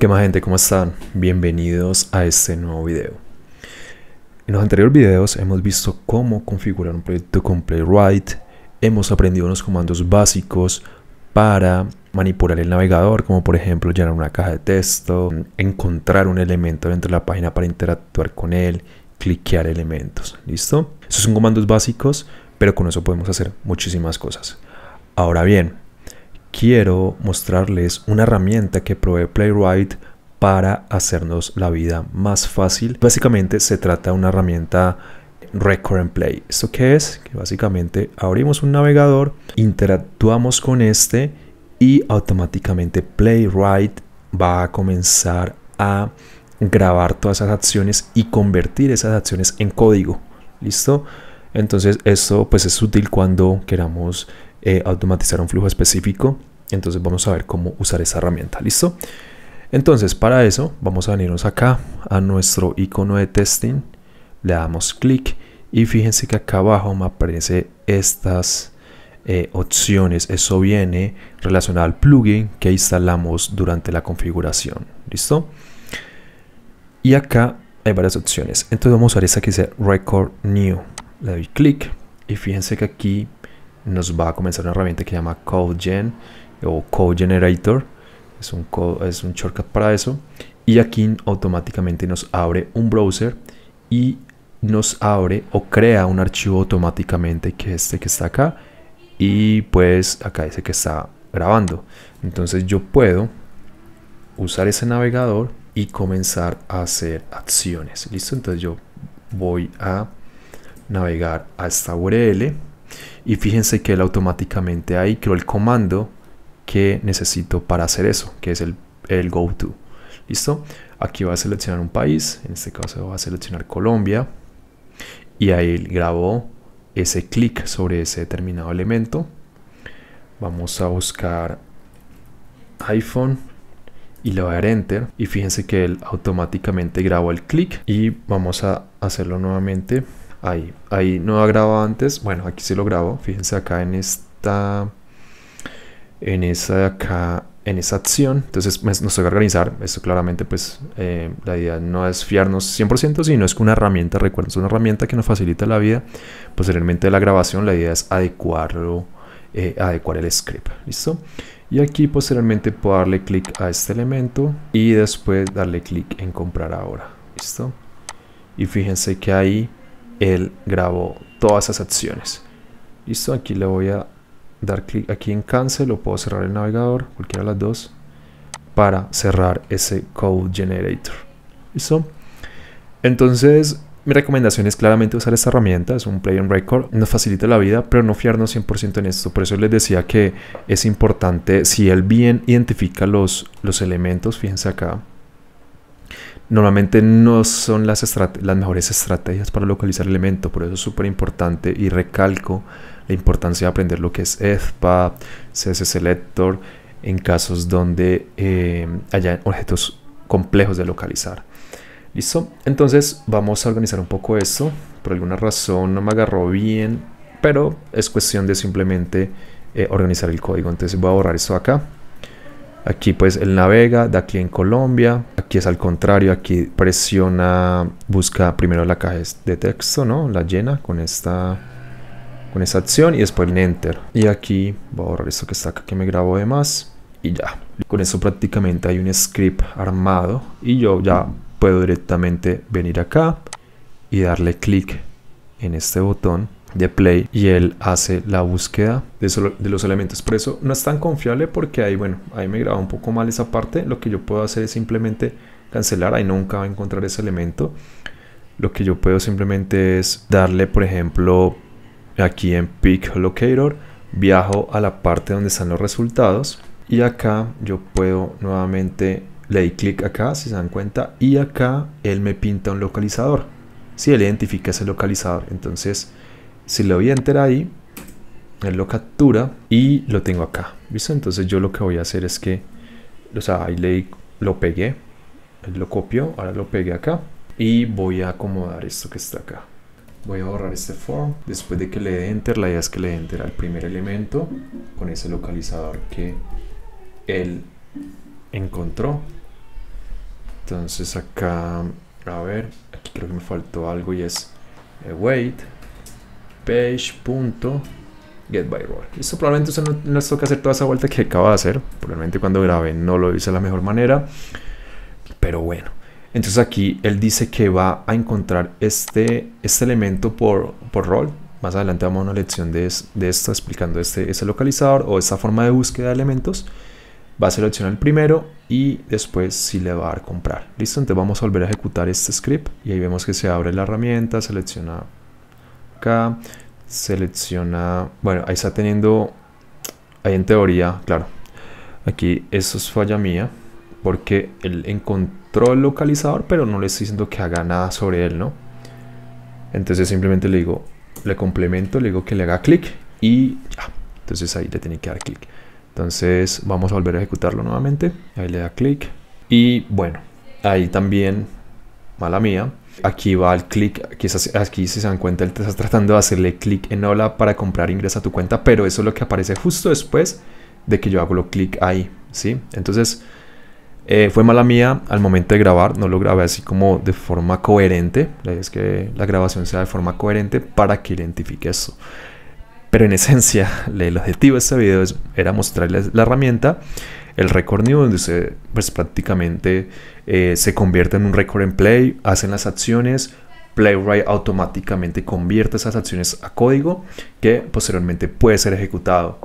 ¿Qué más gente? ¿Cómo están? Bienvenidos a este nuevo video. En los anteriores videos hemos visto cómo configurar un proyecto con Playwright, hemos aprendido unos comandos básicos para manipular el navegador, como por ejemplo llenar una caja de texto, encontrar un elemento dentro de la página para interactuar con él, cliquear elementos, ¿listo? Esos son comandos básicos, pero con eso podemos hacer muchísimas cosas. Ahora bien, quiero mostrarles una herramienta que provee Playwright para hacernos la vida más fácil. Básicamente se trata de una herramienta Record and Play. ¿Esto qué es? Que básicamente abrimos un navegador, interactuamos con este y automáticamente Playwright va a comenzar a grabar todas esas acciones y convertir esas acciones en código. ¿Listo? Entonces esto pues es útil cuando queramos eh, automatizar un flujo específico. Entonces vamos a ver cómo usar esa herramienta. ¿Listo? Entonces para eso vamos a venirnos acá a nuestro icono de testing. Le damos clic y fíjense que acá abajo me aparece estas eh, opciones. Eso viene relacionado al plugin que instalamos durante la configuración. ¿Listo? Y acá hay varias opciones. Entonces vamos a usar esta que dice Record New. Le doy clic y fíjense que aquí nos va a comenzar una herramienta que se llama CodeGen o CodeGenerator. Es un, es un shortcut para eso. Y aquí automáticamente nos abre un browser y nos abre o crea un archivo automáticamente que este que está acá. Y pues acá dice que está grabando. Entonces yo puedo usar ese navegador y comenzar a hacer acciones. Listo, entonces yo voy a navegar a esta URL y fíjense que él automáticamente ahí creó el comando que necesito para hacer eso, que es el, el go to. ¿Listo? Aquí va a seleccionar un país, en este caso va a seleccionar Colombia. Y ahí grabó ese clic sobre ese determinado elemento. Vamos a buscar iPhone y le voy a dar enter y fíjense que él automáticamente grabó el clic y vamos a hacerlo nuevamente Ahí, ahí no ha grabado antes. Bueno, aquí sí lo grabo. Fíjense acá en esta, en esa acá, en esa acción. Entonces nos toca organizar. Esto claramente, pues eh, la idea no es fiarnos 100%, sino es que una herramienta, recuerden, es una herramienta que nos facilita la vida. Posteriormente de la grabación, la idea es adecuarlo, eh, adecuar el script. ¿Listo? Y aquí posteriormente puedo darle clic a este elemento y después darle clic en comprar ahora. ¿Listo? Y fíjense que ahí él grabó todas esas acciones. Listo, aquí le voy a dar clic aquí en cancel o puedo cerrar el navegador, cualquiera de las dos, para cerrar ese code generator. Listo. Entonces, mi recomendación es claramente usar esta herramienta, es un play and record, nos facilita la vida, pero no fiarnos 100% en esto. Por eso les decía que es importante, si él bien identifica los, los elementos, fíjense acá, Normalmente no son las, las mejores estrategias para localizar el elemento, por eso es súper importante y recalco la importancia de aprender lo que es EFPA, CS Selector, en casos donde eh, haya objetos complejos de localizar. ¿Listo? Entonces vamos a organizar un poco esto. Por alguna razón no me agarró bien, pero es cuestión de simplemente eh, organizar el código. Entonces voy a borrar esto acá. Aquí pues el navega, da clic en Colombia, aquí es al contrario, aquí presiona, busca primero la caja de texto, ¿no? La llena con esta, con esa acción y después el enter. Y aquí voy a borrar esto que está acá que me grabó de más y ya. Con eso prácticamente hay un script armado y yo ya puedo directamente venir acá y darle clic en este botón de Play y él hace la búsqueda de, los elementos. Por eso no es tan confiable porque ahí, bueno, ahí me graba un poco mal esa parte. Lo que yo puedo hacer es simplemente cancelar, ahí nunca va a encontrar ese elemento. Lo que yo puedo simplemente es darle, por ejemplo, aquí en Pick Locator, viajo a la parte donde están los resultados y acá yo puedo nuevamente le di clic acá, si se dan cuenta, y acá él me pinta un localizador. Si él identifica ese localizador, entonces si le doy enter ahí, él lo captura y lo tengo acá. visto. Entonces yo lo que voy a hacer es que, o sea, ahí lo pegué, él lo copió, ahora lo pegué acá y voy a acomodar esto que está acá. Voy a borrar este form. Después de que le dé enter, la idea es que le dé enter al primer elemento con ese localizador que él encontró. Entonces acá, a ver, aquí creo que me faltó algo y es eh, wait page.getByRoll. Esto probablemente usted no, no les toca hacer toda esa vuelta que acaba de hacer. Probablemente cuando grabé no lo hice de la mejor manera. Pero bueno. Entonces aquí él dice que va a encontrar este, este elemento por, por rol. Más adelante vamos a una lección de, de esto explicando este, este localizador o esta forma de búsqueda de elementos. Va a seleccionar el primero y después si le va a dar comprar. Listo, entonces vamos a volver a ejecutar este script y ahí vemos que se abre la herramienta, selecciona acá, selecciona, bueno, ahí está teniendo, ahí en teoría, claro, aquí eso es falla mía, porque él encontró el localizador, pero no le estoy diciendo que haga nada sobre él, ¿no? Entonces simplemente le digo, le complemento, le digo que le haga clic y ya. Entonces ahí le tiene que dar clic. Entonces vamos a volver a ejecutarlo nuevamente. Ahí le da clic. Y bueno, ahí también, mala mía, Aquí va el clic, aquí si se dan cuenta, él está tratando de hacerle clic en hola para comprar ingresa a tu cuenta, pero eso es lo que aparece justo después de que yo hago clic ahí, ¿sí? Entonces, eh, fue mala mía al momento de grabar, no lo grabé así como de forma coherente, la idea es que la grabación sea de forma coherente para que identifique eso. Pero en esencia, el objetivo de este video era mostrarles la herramienta el new donde usted pues, prácticamente eh, se convierte en un record en play, hacen las acciones, Playwright automáticamente convierte esas acciones a código que posteriormente puede ser ejecutado.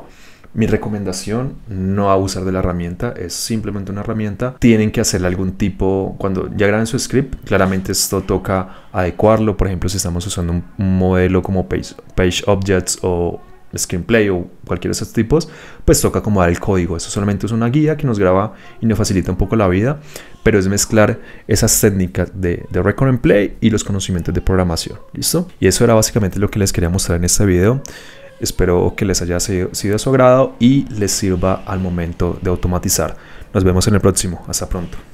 Mi recomendación, no abusar de la herramienta, es simplemente una herramienta. Tienen que hacerle algún tipo, cuando ya graben su script, claramente esto toca adecuarlo. Por ejemplo, si estamos usando un modelo como PageObjects page Objects o screenplay o cualquiera de esos tipos, pues toca como dar el código. Eso solamente es una guía que nos graba y nos facilita un poco la vida, pero es mezclar esas técnicas de, de Record and Play y los conocimientos de programación. ¿Listo? Y eso era básicamente lo que les quería mostrar en este video. Espero que les haya sido de su agrado y les sirva al momento de automatizar. Nos vemos en el próximo. Hasta pronto.